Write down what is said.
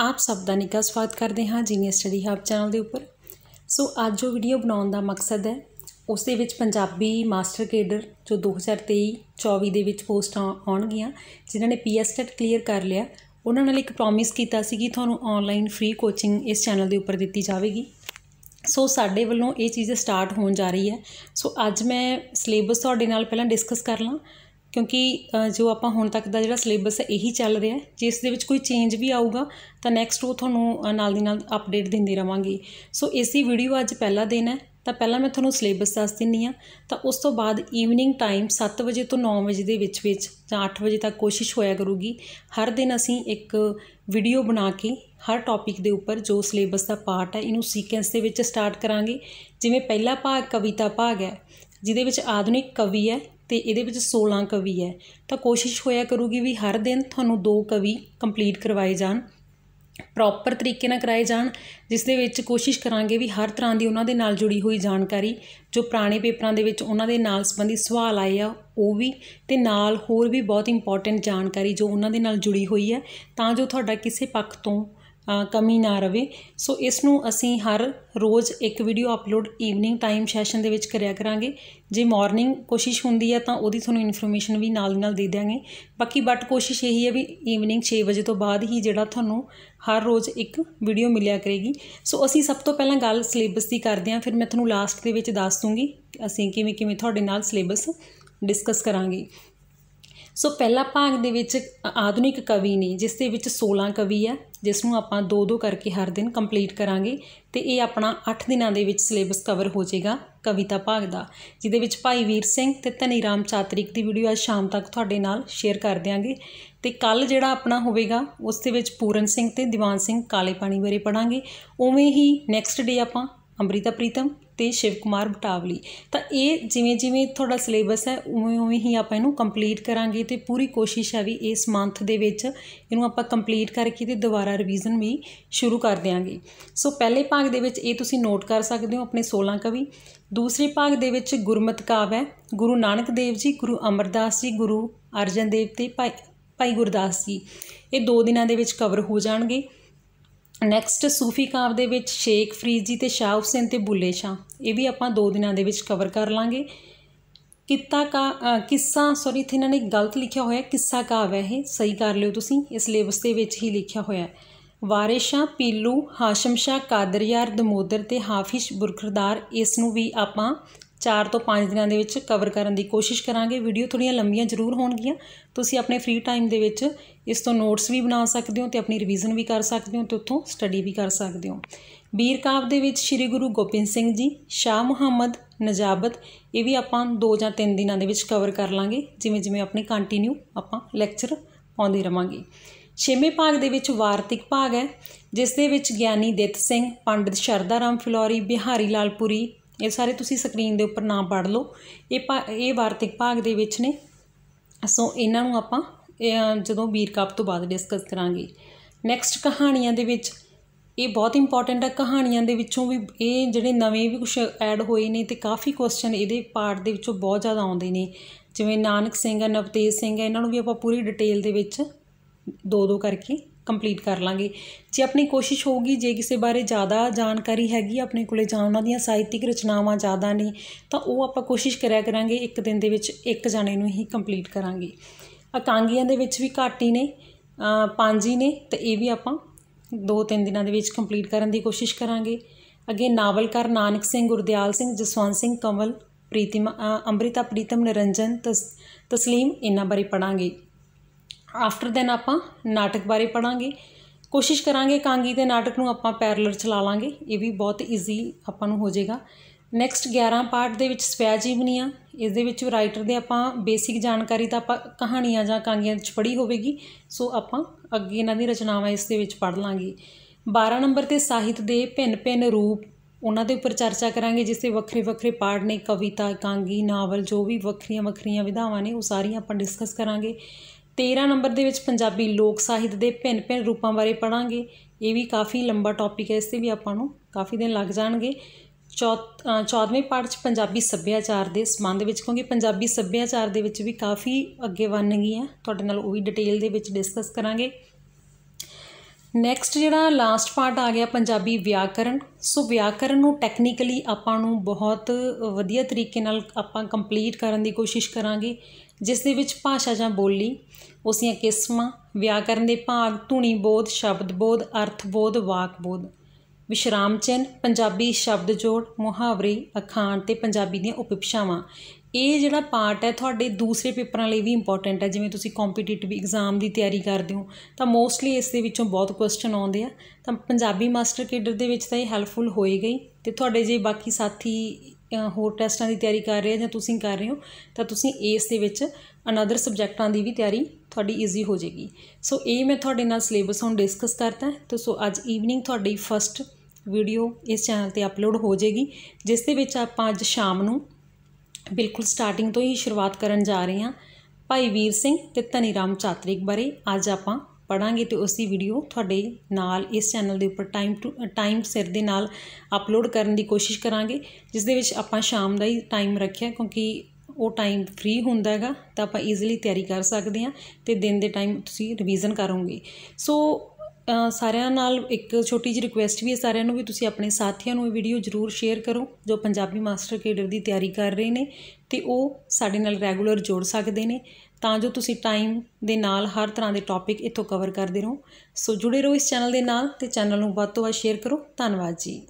ਆਪ ਸਭ ਦਾ ਨਿੱਘਾ ਸਵਾਗਤ ਕਰਦੇ ਹਾਂ ਜੀਨੀ ਸਟੱਡੀ ਹੱਬ ਚੈਨਲ ਦੇ ਉੱਪਰ ਸੋ ਅੱਜ ਜੋ ਵੀਡੀਓ ਬਣਾਉਣ ਦਾ ਮਕਸਦ ਹੈ ਉਸ ਦੇ ਵਿੱਚ ਪੰਜਾਬੀ ਮਾਸਟਰ ਕੇਡਰ ਜੋ 2023-24 ਦੇ ਵਿੱਚ ਪੋਸਟਾਂ ਆਉਣਗੀਆਂ ਜਿਨ੍ਹਾਂ ਨੇ ਪੀਐਸਟੈਟ ਕਲੀਅਰ ਕਰ ਲਿਆ ਉਹਨਾਂ ਨਾਲ ਇੱਕ ਪ੍ਰੋਮਿਸ ਕੀਤਾ ਸੀ ਕਿ ਤੁਹਾਨੂੰ ਆਨਲਾਈਨ ਫ੍ਰੀ ਕੋਚਿੰਗ ਇਸ ਚੈਨਲ ਦੇ ਉੱਪਰ ਦਿੱਤੀ ਜਾਵੇਗੀ ਸੋ ਸਾਡੇ ਵੱਲੋਂ ਇਹ ਚੀਜ਼ ਸਟਾਰਟ ਹੋਣ ਜਾ ਰਹੀ ਹੈ ਸੋ ਅੱਜ ਮੈਂ ਸਿਲੇਬਸ ਤੁਹਾਡੇ ਨਾਲ ਪਹਿਲਾਂ ਡਿਸਕਸ ਕਰ ਲਾਂ ਕਿਉਂਕਿ ਜੋ ਆਪਾਂ ਹੁਣ ਤੱਕ ਦਾ ਜਿਹੜਾ ਸਿਲੇਬਸ ਹੈ ਇਹੀ ਚੱਲ ਰਿਹਾ ਜੇ ਇਸ ਦੇ ਵਿੱਚ ਕੋਈ ਚੇਂਜ ਵੀ ਆਊਗਾ ਤਾਂ ਨੈਕਸਟ ਉਹ ਤੁਹਾਨੂੰ ਨਾਲ ਦੀ ਨਾਲ ਅਪਡੇਟ ਦਿੰਦੇ ਰਵਾਂਗੇ ਸੋ ਇਸੀ ਵੀਡੀਓ ਅੱਜ ਪਹਿਲਾ ਦਿਨ ਹੈ ਤਾਂ ਪਹਿਲਾਂ ਮੈਂ ਤੁਹਾਨੂੰ ਸਿਲੇਬਸ ਦੱਸ ਦਿੰਨੀ ਆ ਤਾਂ ਉਸ ਤੋਂ ਬਾਅਦ ਈਵਨਿੰਗ ਟਾਈਮ 7 ਵਜੇ ਤੋਂ 9 ਵਜੇ ਦੇ ਵਿੱਚ ਵਿੱਚ ਜਾਂ 8 ਵਜੇ ਤੱਕ ਕੋਸ਼ਿਸ਼ ਹੋਇਆ ਕਰੂਗੀ ਹਰ ਦਿਨ ਅਸੀਂ ਇੱਕ ਵੀਡੀਓ ਬਣਾ ਕੇ ਹਰ ਟੌਪਿਕ ਦੇ ਉੱਪਰ ਜੋ ਸਿਲੇਬਸ ਦਾ ਪਾਰਟ ਹੈ ਇਹਨੂੰ ਸੀਕੁਐਂਸ ਦੇ ਵਿੱਚ ਸਟਾਰਟ ਕਰਾਂਗੇ ਜਿਵੇਂ ਪਹਿਲਾ ਭਾਗ ਕਵਿਤਾ ਭਾਗ ਹੈ ਜਿਹਦੇ ਵਿੱਚ ਆਧੁਨਿਕ ਕਵੀ ਹੈ ਤੇ ਇਹਦੇ ਵਿੱਚ 16 ਕਵੀ ਹੈ ਤਾਂ ਕੋਸ਼ਿਸ਼ ਹੋਇਆ ਕਰੂਗੀ ਵੀ ਹਰ ਦਿਨ ਤੁਹਾਨੂੰ ਦੋ ਕਵੀ ਕੰਪਲੀਟ ਕਰਵਾਏ ਜਾਣ ਪ੍ਰੋਪਰ ਤਰੀਕੇ ਨਾਲ ਕਰਾਏ ਜਾਣ ਜਿਸ ਦੇ ਵਿੱਚ ਕੋਸ਼ਿਸ਼ ਕਰਾਂਗੇ ਵੀ ਹਰ ਤਰ੍ਹਾਂ ਦੀ ਉਹਨਾਂ ਦੇ ਨਾਲ ਜੁੜੀ ਹੋਈ ਜਾਣਕਾਰੀ ਜੋ ਪੁਰਾਣੇ ਪੇਪਰਾਂ ਦੇ ਵਿੱਚ ਉਹਨਾਂ ਦੇ ਨਾਲ ਸੰਬੰਧੀ ਸਵਾਲ ਆਏ ਆ ਉਹ ਵੀ ਤੇ ਨਾਲ ਹੋਰ ਵੀ ਬਹੁਤ ਇੰਪੋਰਟੈਂਟ ਜਾਣਕਾਰੀ ਜੋ ਉਹਨਾਂ ਦੇ ਨਾਲ ਜੁੜੀ ਹੋਈ ਹੈ ਤਾਂ ਜੋ ਤੁਹਾਡਾ ਕਿਸੇ ਪੱਖ ਤੋਂ ਕਮੀ ਨਾ ਰਵੇ ਸੋ ਇਸ ਨੂੰ ਅਸੀਂ ਹਰ ਰੋਜ਼ ਇੱਕ video upload evening time session ਦੇ ਵਿੱਚ ਕਰਿਆ ਕਰਾਂਗੇ ਜੇ ਮਾਰਨਿੰਗ ਕੋਸ਼ਿਸ਼ ਹੁੰਦੀ ਹੈ ਤਾਂ ਉਹਦੀ ਤੁਹਾਨੂੰ ਇਨਫੋਰਮੇਸ਼ਨ ਵੀ ਨਾਲ ਨਾਲ ਦੇ ਦਿਆਂਗੇ ਬਾਕੀ ਬਟ ਕੋਸ਼ਿਸ਼ ਇਹੀ ਹੈ ਵੀ ਈਵਨਿੰਗ 6 ਵਜੇ ਤੋਂ ਬਾਅਦ ਹੀ ਜਿਹੜਾ ਤੁਹਾਨੂੰ ਹਰ ਰੋਜ਼ ਇੱਕ ਵੀਡੀਓ ਮਿਲਿਆ ਕਰੇਗੀ ਸੋ ਅਸੀਂ ਸਭ ਤੋਂ ਪਹਿਲਾਂ ਗੱਲ ਸਿਲੇਬਸ ਦੀ ਕਰਦੇ ਹਾਂ ਫਿਰ ਮੈਂ ਤੁਹਾਨੂੰ ਲਾਸਟ ਦੇ ਵਿੱਚ ਦੱਸ ਦੂੰਗੀ ਅਸੀਂ ਕਿਵੇਂ ਕਿਵੇਂ ਤੁਹਾਡੇ ਨਾਲ ਸਿਲੇਬਸ ਡਿਸਕਸ ਕਰਾਂਗੇ ਸੋ ਪਹਿਲਾ ਭਾਗ ਦੇ ਵਿੱਚ ਆਧੁਨਿਕ ਕਵੀ ਨੇ ਜਿਸ ਦੇ ਵਿੱਚ 16 ਕਵੀ ਆ ਜਿਸ ਨੂੰ ਆਪਾਂ ਦੋ ਦੋ ਕਰਕੇ ਹਰ ਦਿਨ ਕੰਪਲੀਟ ਕਰਾਂਗੇ ਤੇ ਇਹ ਆਪਣਾ 8 ਦਿਨਾਂ ਦੇ ਵਿੱਚ ਸਿਲੇਬਸ ਕਵਰ ਹੋ ਜਾਏਗਾ ਕਵਿਤਾ ਭਾਗ ਦਾ ਜਿਹਦੇ ਵਿੱਚ ਭਾਈ ਵੀਰ ਸਿੰਘ ਤੇ ਧਨੀ ਰਾਮ ਚਾਤਰਿਕ ਦੀ ਵੀਡੀਓ ਅੱਜ ਸ਼ਾਮ ਤੱਕ ਤੁਹਾਡੇ ਨਾਲ ਸ਼ੇਅਰ ਕਰ ਦਿਆਂਗੇ ਤੇ ਕੱਲ ਜਿਹੜਾ ਆਪਣਾ ਹੋਵੇਗਾ ਉਸ ਦੇ ਵਿੱਚ ਪੂਰਨ ਸਿੰਘ ਤੇ ਦੀਵਾਨ ਸਿੰਘ ਕਾਲੇ ਪਾਣੀ ਬਾਰੇ ਪੜਾਂਗੇ ਉਵੇਂ ਹੀ ਨੈਕਸਟ ਡੇ ਆਪਾਂ ਅੰਮ੍ਰਿਤਾ ਪ੍ਰੀਤਮ ਤੇ ਸ਼ਿਵ ਕੁਮਾਰ ਬਟਾਵਲੀ ਤਾਂ ਇਹ ਜਿਵੇਂ ਜਿਵੇਂ ਤੁਹਾਡਾ ਸਿਲੇਬਸ ਹੈ ਉਵੇਂ ਉਵੇਂ ਹੀ ਆਪਾਂ ਇਹਨੂੰ ਕੰਪਲੀਟ ਕਰਾਂਗੇ ਤੇ ਪੂਰੀ ਕੋਸ਼ਿਸ਼ ਹੈ ਵੀ ਇਸ ਮੰਥ ਦੇ ਵਿੱਚ ਇਹਨੂੰ ਆਪਾਂ ਕੰਪਲੀਟ ਕਰਕੇ ਤੇ ਦੁਬਾਰਾ ਰਿਵੀਜ਼ਨ ਵੀ ਸ਼ੁਰੂ ਕਰ ਦੇਾਂਗੇ ਸੋ ਪਹਿਲੇ ਭਾਗ ਦੇ ਵਿੱਚ ਇਹ ਤੁਸੀਂ ਨੋਟ ਕਰ ਸਕਦੇ ਹੋ ਆਪਣੇ 16 ਕਵੀ ਦੂਸਰੇ ਭਾਗ ਦੇ ਵਿੱਚ ਗੁਰਮਤ ਕਾਵ ਹੈ ਗੁਰੂ ਨਾਨਕ ਦੇਵ ਜੀ ਗੁਰੂ ਅਮਰਦਾਸ ਜੀ ਗੁਰੂ ਅਰਜਨ ਦੇਵ ਤੇ ਭਾਈ ਭਾਈ ਗੁਰਦਾਸ ਜੀ ਇਹ ਦੋ ਦਿਨਾਂ ਦੇ ਵਿੱਚ ਕਵਰ ਹੋ ਜਾਣਗੇ ਨੈਕਸਟ ਸੂਫੀ ਕਾਵ ਦੇ ਵਿੱਚ ਸ਼ੇਖ ਫਰੀਦ ਜੀ ਤੇ ਸ਼ਾਹ ਹੁਸੈਨ ਤੇ ਬੁੱਲੇ ਸ਼ਾਹ ਇਹ ਵੀ ਆਪਾਂ ਦੋ ਦਿਨਾਂ ਦੇ ਵਿੱਚ ਕਵਰ ਕਰ ਲਾਂਗੇ ਕਿੱਤਾ ਕਾ ਕਿੱਸਾ ਸੌਰੀ ਇਹਨਾਂ ਨੇ ਗਲਤ ਲਿਖਿਆ ਹੋਇਆ ਕਿੱਸਾ ਕਾਵ ਹੈ ਇਹ ਸਹੀ ਕਰ ਲਿਓ ਤੁਸੀਂ ਇਸ ਸਿਲੇਬਸ ਦੇ ਵਿੱਚ ਹੀ ਲਿਖਿਆ ਹੋਇਆ ਵਾਰਿਸ਼ਾ ਪੀਲੂ ਹਾਸ਼ਮ ਸ਼ਾ ਕਾਦਰ ਯਾਰ ਦਮੋਦਰ ਤੇ ਹਾਫਿਸ਼ ਬੁਰਖਰਦਾਰ ਇਸ ਨੂੰ ਵੀ ਆਪਾਂ 4 ਤੋਂ 5 ਦਿਨਾਂ ਦੇ ਵਿੱਚ ਕਵਰ ਕਰਨ ਦੀ ਕੋਸ਼ਿਸ਼ ਕਰਾਂਗੇ ਵੀਡੀਓ ਥੋੜੀਆਂ ਲੰਬੀਆਂ ਜ਼ਰੂਰ ਹੋਣਗੀਆਂ ਤੁਸੀਂ ਆਪਣੇ ਫ੍ਰੀ ਟਾਈਮ ਦੇ ਵਿੱਚ ਇਸ ਤੋਂ ਨੋਟਸ ਵੀ ਬਣਾ ਸਕਦੇ ਹੋ ਤੇ ਆਪਣੀ ਰਿਵੀਜ਼ਨ ਵੀ ਕਰ ਸਕਦੇ ਹੋ ਤੇ ਉੱਥੋਂ ਸਟੱਡੀ ਵੀ ਕਰ ਸਕਦੇ ਹੋ ਬੀਰ ਕਾਵ ਦੇ ਵਿੱਚ ਸ੍ਰੀ ਗੁਰੂ ਗੋਬਿੰਦ ਸਿੰਘ ਜੀ ਸ਼ਾਹ ਮੁਹੰਮਦ ਨਜਾਬਤ ਇਹ ਵੀ ਆਪਾਂ 2 ਜਾਂ 3 ਦਿਨਾਂ ਦੇ ਵਿੱਚ ਕਵਰ ਕਰ ਲਾਂਗੇ ਜਿਵੇਂ ਜਿਵੇਂ ਆਪਣੇ ਕੰਟੀਨਿਊ ਆਪਾਂ ਲੈਕਚਰ ਪਾਉਂਦੇ ਰਵਾਂਗੇ ਛੇਵੇਂ ਭਾਗ ਦੇ ਵਿੱਚ ਵਾਰਤਿਕ ਭਾਗ ਹੈ ਜਿਸ ਦੇ ਵਿੱਚ ਗਿਆਨੀ ਦਿੱਤ ਸਿੰਘ ਪੰਡਿਤ ਸ਼ਰਦਾ ਰਾਮ ਫਲੋਰੀ ਬਿਹਾਰੀ ਲਾਲਪੁਰੀ ਇਹ ਸਾਰੇ ਤੁਸੀਂ ਸਕਰੀਨ ਦੇ ਉੱਪਰ ਨਾ ਪੜ ਲਓ ਇਹ ਇਹ ਵਾਰਤਿਕ ਭਾਗ ਦੇ ਵਿੱਚ ਨੇ ਸੋ ਇਹਨਾਂ ਨੂੰ ਆਪਾਂ ਜਦੋਂ ਵੀਰ ਕੱਪ ਤੋਂ ਬਾਅਦ ਡਿਸਕਸ ਕਰਾਂਗੇ ਨੈਕਸਟ ਕਹਾਣੀਆਂ ਦੇ ਵਿੱਚ ਇਹ ਬਹੁਤ ਇੰਪੋਰਟੈਂਟ ਹੈ ਕਹਾਣੀਆਂ ਦੇ ਵਿੱਚੋਂ ਵੀ ਇਹ ਜਿਹੜੇ ਨਵੇਂ ਵੀ ਕੁਝ ਐਡ ਹੋਏ ਨੇ ਤੇ ਕਾਫੀ ਕੁਐਸਚਨ ਇਹਦੇ ਪਾਰਟ ਦੇ ਵਿੱਚੋਂ ਬਹੁਤ ਜ਼ਿਆਦਾ ਆਉਂਦੇ ਨੇ ਜਿਵੇਂ ਨਾਨਕ ਸਿੰਘ ਨਵਤੇਜ ਸਿੰਘ ਇਹਨਾਂ ਨੂੰ ਵੀ ਆਪਾਂ ਪੂਰੀ ਡਿਟੇਲ ਦੇ ਵਿੱਚ ਦੋ ਦੋ ਕਰਕੇ ਕੰਪਲੀਟ ਕਰ ਲਾਂਗੇ ਜੇ ਆਪਣੀ ਕੋਸ਼ਿਸ਼ ਹੋਊਗੀ ਜੇ ਕਿਸੇ ਬਾਰੇ ਜ਼ਿਆਦਾ ਜਾਣਕਾਰੀ ਹੈਗੀ ਆਪਣੇ ਕੋਲੇ ਜਾਂ ਉਹਨਾਂ ਦੀਆਂ ਸਾਹਿਤਿਕ ਰਚਨਾਵਾਂ ਜ਼ਿਆਦਾ ਨਹੀਂ ਤਾਂ ਉਹ ਆਪਾਂ ਕੋਸ਼ਿਸ਼ ਕਰਿਆ ਕਰਾਂਗੇ ਇੱਕ ਦਿਨ ਦੇ ਵਿੱਚ ਇੱਕ ਜਾਣੇ ਨੂੰ ਹੀ ਕੰਪਲੀਟ ਕਰਾਂਗੇ ਅਕਾਂਗੀਆਂ ਦੇ ਵਿੱਚ ਵੀ ਘੱਟ ਹੀ ਨੇ ਪੰਜ ਹੀ ਨੇ ਤੇ ਇਹ ਵੀ ਆਪਾਂ ਦੋ ਤਿੰਨ ਦਿਨਾਂ ਦੇ ਵਿੱਚ ਕੰਪਲੀਟ ਕਰਨ ਦੀ ਕੋਸ਼ਿਸ਼ ਕਰਾਂਗੇ ਅੱਗੇ ਨਾਵਲਕਾਰ ਨਾਨਕ ਸਿੰਘ ਗੁਰਦਿਆਲ ਸਿੰਘ ਜਸਵੰਤ ਸਿੰਘ ਕਮਲ ਪ੍ਰੀਤਿਮਾ ਅੰਮ੍ਰਿਤਾ ਪ੍ਰੀਤਮ ਨਿਰੰਜਨ ਤਸਲੀਮ ਇਹਨਾਂ ਬਾਰੇ ਪੜਾਂਗੇ ਆਫਟਰ ਦੈਨ ਆਪਾਂ ਨਾਟਕ ਬਾਰੇ ਪੜਾਂਗੇ ਕੋਸ਼ਿਸ਼ ਕਰਾਂਗੇ ਕਾਂਗੀ ਦੇ ਨਾਟਕ ਨੂੰ ਆਪਾਂ ਪੈਰਲਰ ਚਲਾ ਲਾਂਗੇ ਇਹ ਵੀ ਬਹੁਤ ਈਜ਼ੀ ਆਪਾਂ ਨੂੰ ਹੋ ਜਾਏਗਾ ਨੈਕਸਟ 11 ਪਾਰਟ ਦੇ ਵਿੱਚ ਸਵੈ ਜੀਵਨੀਆਂ ਇਸ ਦੇ ਵਿੱਚ ਰਾਈਟਰ ਦੇ ਆਪਾਂ ਬੇਸਿਕ ਜਾਣਕਾਰੀ ਤਾਂ ਆਪਾਂ ਕਹਾਣੀਆਂ ਜਾਂ ਕਾਂਗੀਆਂ ਵਿੱਚ ਪੜ੍ਹੀ ਹੋਵੇਗੀ ਸੋ ਆਪਾਂ ਅੱਗੇ ਇਹਨਾਂ ਦੀ ਰਚਨਾਵਾਂ ਇਸ ਦੇ ਵਿੱਚ ਪੜ੍ਹ ਲਾਂਗੇ 12 ਨੰਬਰ ਤੇ ਸਾਹਿਤ ਦੇ ਭਿੰਨ-ਭਿੰਨ ਰੂਪ ਉਹਨਾਂ ਦੇ ਉੱਪਰ ਚਰਚਾ ਕਰਾਂਗੇ ਜਿਸ ਦੇ ਵੱਖਰੇ-ਵੱਖਰੇ ਪਾਰਟ ਨੇ ਕਵਿਤਾ ਕਾਂਗੀ ਨਾਵਲ ਜੋ ਵੀ ਵੱਖਰੀਆਂ-ਵੱਖਰੀਆਂ ਵਿਧਾਵਾਂ ਨੇ ਉਹ ਸਾਰੀਆਂ ਆਪਾਂ ਡਿਸਕਸ ਕਰਾਂਗੇ 13 ਨੰਬਰ ਦੇ ਵਿੱਚ ਪੰਜਾਬੀ ਲੋਕ ਸਾਹਿਤ ਦੇ ਭਿੰਨ-ਭਿੰਨ ਰੂਪਾਂ ਬਾਰੇ ਪੜਾਂਗੇ ਇਹ ਵੀ ਕਾਫੀ ਲੰਬਾ ਟੌਪਿਕ ਹੈ ਇਸ ਤੇ ਵੀ ਆਪਾਂ ਨੂੰ ਕਾਫੀ ਦਿਨ ਲੱਗ ਜਾਣਗੇ 14ਵੇਂ ਪਾਠ 'ਚ ਪੰਜਾਬੀ ਸੱਭਿਆਚਾਰ ਦੇ ਸੰਬੰਧ ਵਿੱਚ ਕਿਉਂਕਿ ਪੰਜਾਬੀ ਸੱਭਿਆਚਾਰ ਦੇ ਵਿੱਚ ਵੀ ਕਾਫੀ ਅੱਗੇ ਵੰਨ ਗਈ ਹੈ ਤੁਹਾਡੇ ਨਾਲ ਉਹ ਵੀ ਡਿਟੇਲ ਦੇ ਵਿੱਚ ਡਿਸਕਸ ਕਰਾਂਗੇ ਨੈਕਸਟ ਜਿਹੜਾ ਲਾਸਟ ਪਾਰਟ ਆ ਗਿਆ ਪੰਜਾਬੀ ਵਿਆਕਰਣ ਸੋ ਵਿਆਕਰਣ ਨੂੰ ਟੈਕਨੀਕਲੀ ਆਪਾਂ ਨੂੰ ਬਹੁਤ ਵਧੀਆ ਤਰੀਕੇ ਨਾਲ ਆਪਾਂ ਕੰਪਲੀਟ ਕਰਨ ਦੀ ਕੋਸ਼ਿਸ਼ ਕਰਾਂਗੇ ਜਿਸ ਦੇ ਵਿੱਚ ਭਾਸ਼ਾ ਜਾਂ ਬੋਲੀ ਉਸ ਦੀਆਂ ਕਿਸਮਾਂ ਵਿਆਕਰਣ ਦੇ ਭਾਗ ਧੁਨੀ ਬੋਧ ਸ਼ਬਦ ਬੋਧ ਅਰਥ ਬੋਧ ਵਾਕ ਬੋਧ ਵਿਸ਼ਰਾਮ ਚਿੰਨ ਪੰਜਾਬੀ ਸ਼ਬਦ ਜੋੜ ਮੁਹਾਵਰੇ ਅਖਾਣ ਤੇ ਪੰਜਾਬੀ ਦੀਆਂ ਉਪਭਾਸ਼ਾਵਾਂ ਇਹ ਜਿਹੜਾ ਪਾਰਟ ਹੈ ਤੁਹਾਡੇ ਦੂਸਰੇ ਪੇਪਰਾਂ ਲਈ ਵੀ ਇੰਪੋਰਟੈਂਟ ਹੈ ਜਿਵੇਂ ਤੁਸੀਂ ਕੰਪੀਟੀਟਿਵ ਐਗਜ਼ਾਮ ਦੀ ਤਿਆਰੀ ਕਰਦੇ ਹੋ ਤਾਂ ਮੋਸਟਲੀ ਇਸ ਦੇ ਵਿੱਚੋਂ ਬਹੁਤ ਕੁਐਸਚਨ ਆਉਂਦੇ ਆ ਤਾਂ ਪੰਜਾਬੀ ਮਾਸਟਰ ਕੇਡਰ ਦੇ ਵਿੱਚ ਤਾਂ ਇਹ ਹੈਲਪਫੁਲ ਹੋਏਗਾ ਗਈ ਤੇ ਤੁਹਾਡੇ ਜੇ ਬਾਕੀ ਸਾਥੀ ਹੋਰ ਟੈਸਟਾਂ ਦੀ ਤਿਆਰੀ ਕਰ ਰਹੇ ਆ ਜਾਂ ਤੁਸੀਂ ਕਰ ਰਹੇ ਹੋ ਤਾਂ ਤੁਸੀਂ ਇਸ ਦੇ ਵਿੱਚ ਅਨਦਰ ਸਬਜੈਕਟਾਂ ਦੀ ਵੀ ਤਿਆਰੀ ਤੁਹਾਡੀ ਈਜ਼ੀ ਹੋ ਜੇਗੀ ਸੋ ਇਹ ਮੈਂ ਤੁਹਾਡੇ ਨਾਲ ਸਿਲੇਬਸ ਹੁਣ ਡਿਸਕਸ ਕਰਤਾ ਤੇ ਸੋ ਅੱਜ ਈਵਨਿੰਗ ਤੁਹਾਡੀ ਫਸਟ ਵੀਡੀਓ ਇਸ ਚੈਨਲ ਤੇ ਅਪਲੋਡ ਹੋ ਜੇਗੀ ਜਿਸ ਦੇ ਵਿੱਚ ਆਪਾਂ ਅੱਜ ਸ਼ਾਮ ਨੂੰ ਬਿਲਕੁਲ ਸਟਾਰਟਿੰਗ ਤੋਂ ਹੀ ਸ਼ੁਰੂਆਤ ਕਰਨ ਜਾ ਰਹੇ ਹਾਂ ਭਾਈ ਵੀਰ ਸਿੰਘ ਤੇ ਧਨੀ ਰਾਮ ਚਾਤ੍ਰਿਕ ਬਾਰੇ ਅੱਜ ਆਪਾਂ ਪੜਾਂਗੇ ਤੇ ਉਸ ਦੀ ਵੀਡੀਓ ਤੁਹਾਡੇ ਨਾਲ ਇਸ ਚੈਨਲ ਦੇ ਉੱਪਰ ਟਾਈਮ ਟੂ ਟਾਈਮ ਸਿਰ ਦੇ ਨਾਲ ਅਪਲੋਡ ਕਰਨ ਦੀ ਕੋਸ਼ਿਸ਼ ਕਰਾਂਗੇ ਜਿਸ ਦੇ ਵਿੱਚ ਆਪਾਂ ਸ਼ਾਮ ਦਾ ਹੀ ਟਾਈਮ ਰੱਖਿਆ ਕਿਉਂਕਿ ਉਹ ਟਾਈਮ ਫ੍ਰੀ ਹੁੰਦਾ ਹੈਗਾ ਤਾਂ ਆਪਾਂ ਈਜ਼ੀਲੀ ਤਿਆਰੀ ਕਰ ਸਕਦੇ ਹਾਂ ਤੇ ਦਿਨ ਦੇ ਟਾਈਮ ਤੁਸੀਂ ਰਿਵੀਜ਼ਨ ਕਰੋਗੇ ਸੋ ਸਾਰਿਆਂ ਨਾਲ ਇੱਕ ਛੋਟੀ ਜਿਹੀ ਰਿਕੁਐਸਟ ਵੀ ਹੈ ਸਾਰਿਆਂ ਨੂੰ ਵੀ ਤੁਸੀਂ ਆਪਣੇ ਸਾਥੀਆਂ ਨੂੰ ਇਹ ਵੀਡੀਓ ਜ਼ਰੂਰ ਸ਼ੇਅਰ ਕਰੋ ਜੋ ਪੰਜਾਬੀ ਮਾਸਟਰ ਕੇਡਰ ਦੀ ਤਿਆਰੀ ਕਰ ਰਹੇ ਨੇ ਤੇ ਉਹ ਸਾਡੇ ਨਾਲ ਰੈਗੂਲਰ ਜੁੜ ਸਕਦੇ ਨੇ ਤਾਂ ਜੋ ਤੁਸੀਂ ਟਾਈਮ ਦੇ ਨਾਲ ਹਰ ਤਰ੍ਹਾਂ ਦੇ ਟੌਪਿਕ ਇੱਥੋਂ ਕਵਰ ਕਰਦੇ ਰਹੋ ਸੋ ਜੁੜੇ ਰਹੋ ਇਸ ਚੈਨਲ ਦੇ ਨਾਲ ਤੇ ਚੈਨਲ ਨੂੰ ਵੱਧ ਤੋਂ ਵੱਧ ਸ਼ੇਅਰ ਕਰੋ ਧੰਨਵਾਦ ਜੀ